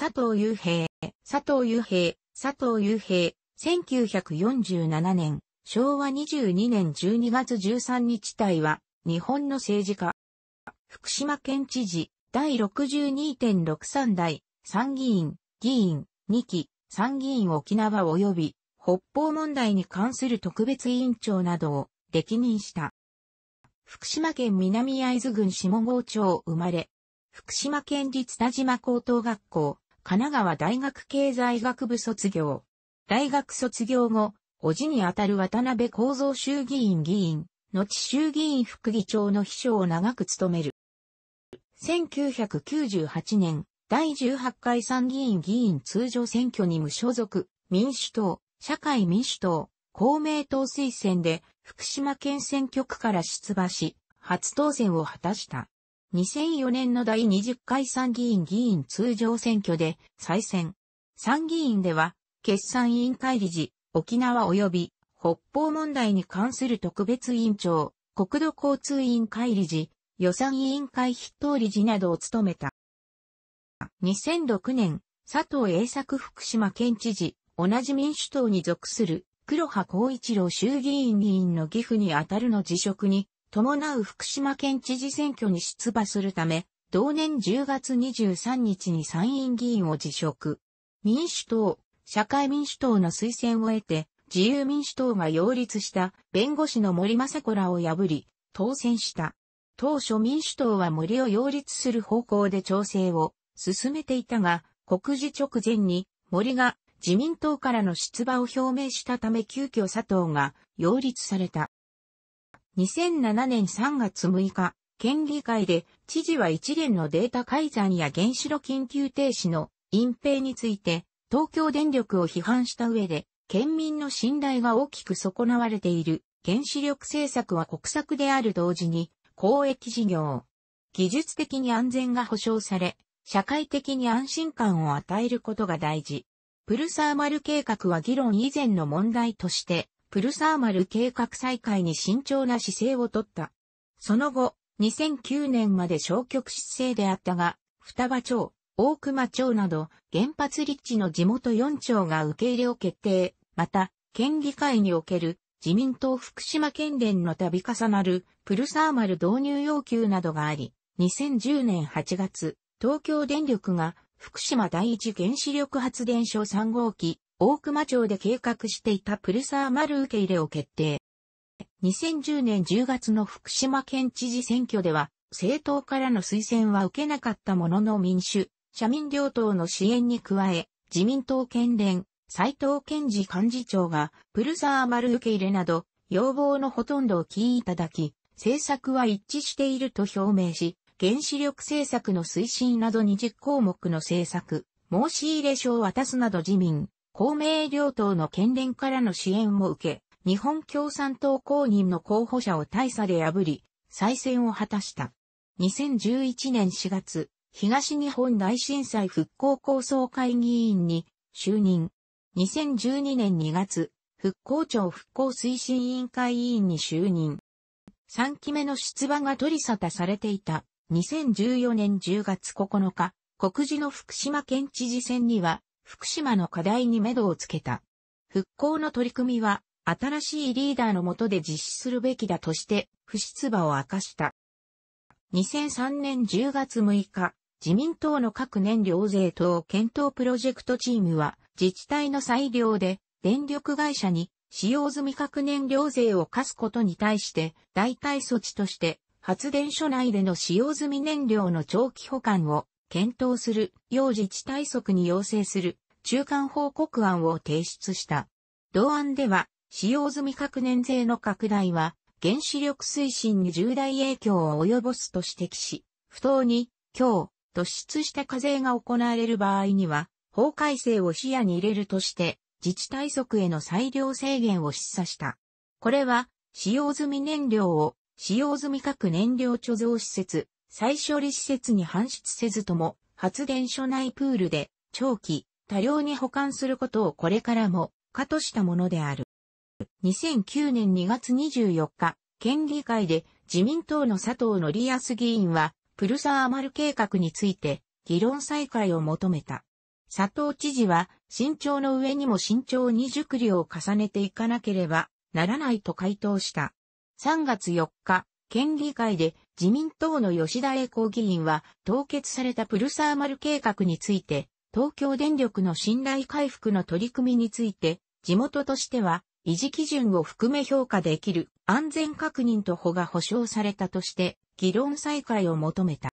佐藤雄平、佐藤雄平、佐藤雄平、1947年、昭和22年12月13日帯は、日本の政治家。福島県知事、第62.63代、参議院、議員、2期、参議院沖縄及び、北方問題に関する特別委員長などを、歴任した。福島県南会津郡下郷町生まれ、福島県立田島高等学校、神奈川大学経済学部卒業。大学卒業後、叔父にあたる渡辺幸三衆議院議員、後衆議院副議長の秘書を長く務める。1998年、第18回参議院議員通常選挙に無所属、民主党、社会民主党、公明党推薦で福島県選挙区から出馬し、初当選を果たした。2004年の第20回参議院議員通常選挙で再選。参議院では、決算委員会理事、沖縄及び北方問題に関する特別委員長、国土交通委員会理事、予算委員会筆頭理事などを務めた。2006年、佐藤栄作福島県知事、同じ民主党に属する黒羽光一郎衆議院議員の義父にあたるの辞職に伴う福島県知事選挙に出馬するため、同年10月23日に参院議員を辞職。民主党、社会民主党の推薦を得て、自由民主党が擁立した弁護士の森政子らを破り、当選した。当初民主党は森を擁立する方向で調整を進めていたが、告示直前に森が自民党からの出馬を表明したため急遽佐藤が擁立された。2007年3月6日、県議会で知事は一連のデータ改ざんや原子炉緊急停止の隠蔽について東京電力を批判した上で県民の信頼が大きく損なわれている原子力政策は国策である同時に公益事業。技術的に安全が保障され、社会的に安心感を与えることが大事。プルサーマル計画は議論以前の問題としてプルサーマル計画再開に慎重な姿勢をとった。その後、2009年まで消極姿勢であったが、双葉町、大熊町など原発立地の地元4町が受け入れを決定。また、県議会における自民党福島県連の度重なるプルサーマル導入要求などがあり、2010年8月、東京電力が福島第一原子力発電所3号機大熊町で計画していたプルサー丸受け入れを決定。2010年10月の福島県知事選挙では、政党からの推薦は受けなかったものの民主、社民両党の支援に加え、自民党県連、斉藤健治幹事長が、プルサー丸受け入れなど、要望のほとんどを聞いいただき、政策は一致していると表明し、原子力政策の推進など20項目の政策、申し入れ書を渡すなど自民、公明両党の県連からの支援を受け、日本共産党公認の候補者を大差で破り、再選を果たした。2011年4月、東日本大震災復興構想会議員に就任。2012年2月、復興庁復興推進委員会委員に就任。3期目の出馬が取り沙汰されていた2014年10月9日、国事の福島県知事選には福島の課題に目処をつけた。復興の取り組みは、新しいリーダーのもとで実施するべきだとして、不出馬を明かした。2003年10月6日、自民党の各燃料税等検討プロジェクトチームは、自治体の裁量で、電力会社に使用済み核燃料税を課すことに対して、代替措置として、発電所内での使用済み燃料の長期保管を検討する、要自治体則に要請する、中間報告案を提出した。同案では、使用済み核燃税の拡大は、原子力推進に重大影響を及ぼすと指摘し、不当に、今日、突出した課税が行われる場合には、法改正を視野に入れるとして、自治体則への裁量制限を示唆した。これは、使用済み燃料を、使用済み核燃料貯蔵施設、再処理施設に搬出せずとも、発電所内プールで、長期、多量に保管することをこれからも、可としたものである。2009年2月24日、県議会で自民党の佐藤則康議員は、プルサーマル計画について、議論再開を求めた。佐藤知事は、慎重の上にも慎重に熟慮を重ねていかなければならないと回答した。3月4日、県議会で自民党の吉田栄光議員は、凍結されたプルサーマル計画について、東京電力の信頼回復の取り組みについて、地元としては、維持基準を含め評価できる安全確認と保が保障されたとして、議論再開を求めた。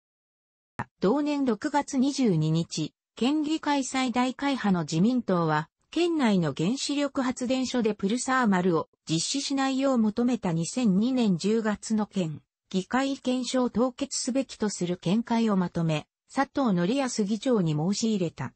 同年6月22日、県議会最大会派の自民党は、県内の原子力発電所でプルサーマルを実施しないよう求めた2002年10月の県議会検証凍結すべきとする見解をまとめ、佐藤則康議長に申し入れた。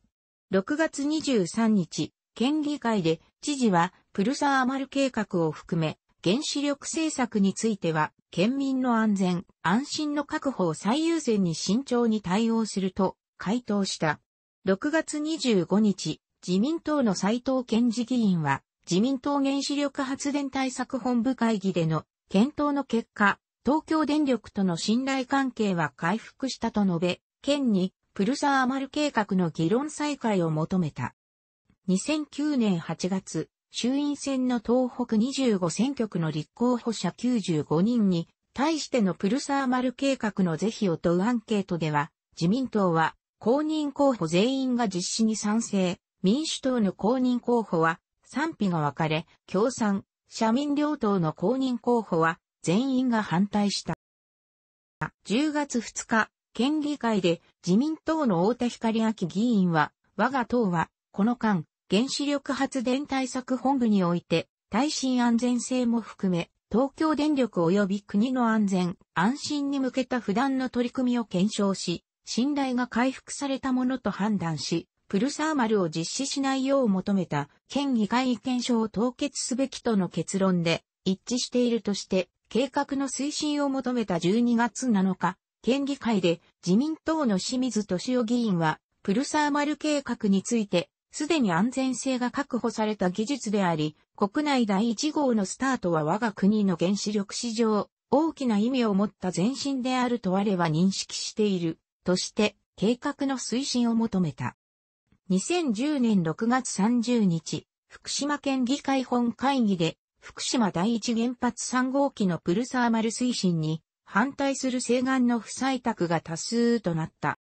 6月23日、県議会で知事はプルサーマル計画を含め、原子力政策については、県民の安全、安心の確保を最優先に慎重に対応すると回答した。6月25日、自民党の斉藤健治議員は、自民党原子力発電対策本部会議での検討の結果、東京電力との信頼関係は回復したと述べ、県にプルサーマル計画の議論再開を求めた。2009年8月、衆院選の東北25選挙区の立候補者95人に対してのプルサーマル計画の是非を問うアンケートでは、自民党は公認候補全員が実施に賛成、民主党の公認候補は賛否が分かれ、共産、社民両党の公認候補は全員が反対した。10月2日、県議会で自民党の太田光明議員は、我が党は、この間、原子力発電対策本部において、耐震安全性も含め、東京電力及び国の安全、安心に向けた普段の取り組みを検証し、信頼が回復されたものと判断し、プルサーマルを実施しないよう求めた県議会意見書を凍結すべきとの結論で一致しているとして、計画の推進を求めた12月7日、県議会で自民党の清水敏夫議員は、プルサーマル計画について、すでに安全性が確保された技術であり、国内第1号のスタートは我が国の原子力史上、大きな意味を持った前進であると我は認識している、として、計画の推進を求めた。2010年6月30日、福島県議会本会議で福島第一原発3号機のプルサーマル推進に反対する西岸の不採択が多数となった。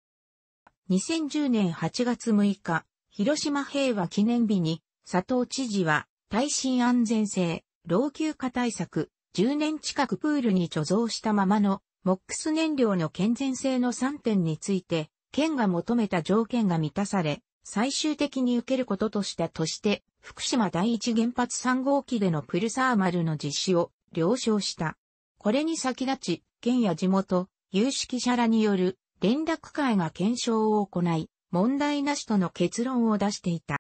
2010年8月6日、広島平和記念日に佐藤知事は耐震安全性、老朽化対策、10年近くプールに貯蔵したままのモックス燃料の健全性の3点について、県が求めた条件が満たされ、最終的に受けることとしたとして、福島第一原発3号機でのプルサーマルの実施を了承した。これに先立ち、県や地元、有識者らによる連絡会が検証を行い、問題なしとの結論を出していた。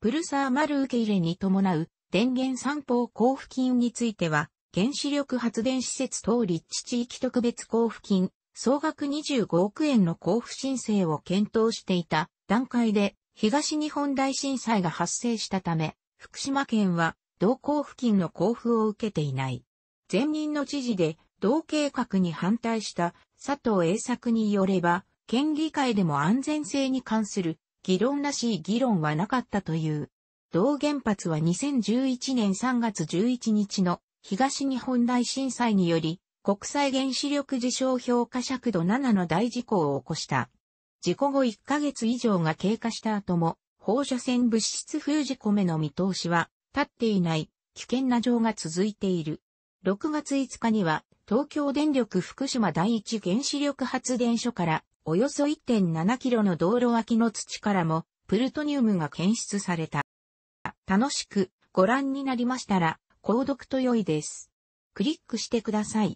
プルサーマル受け入れに伴う電源散歩交付金については、原子力発電施設等立地地域特別交付金、総額25億円の交付申請を検討していた段階で東日本大震災が発生したため、福島県は同校付近の交付を受けていない。前任の知事で同計画に反対した佐藤栄作によれば、県議会でも安全性に関する議論らしい議論はなかったという。同原発は2011年3月11日の東日本大震災により国際原子力事象評価尺度7の大事故を起こした。事故後1ヶ月以上が経過した後も、放射線物質封じめの見通しは立っていない危険な情が続いている。6月5日には東京電力福島第一原子力発電所からおよそ1.7キロの道路脇の土からもプルトニウムが検出された。楽しくご覧になりましたら購読と良いです。クリックしてください。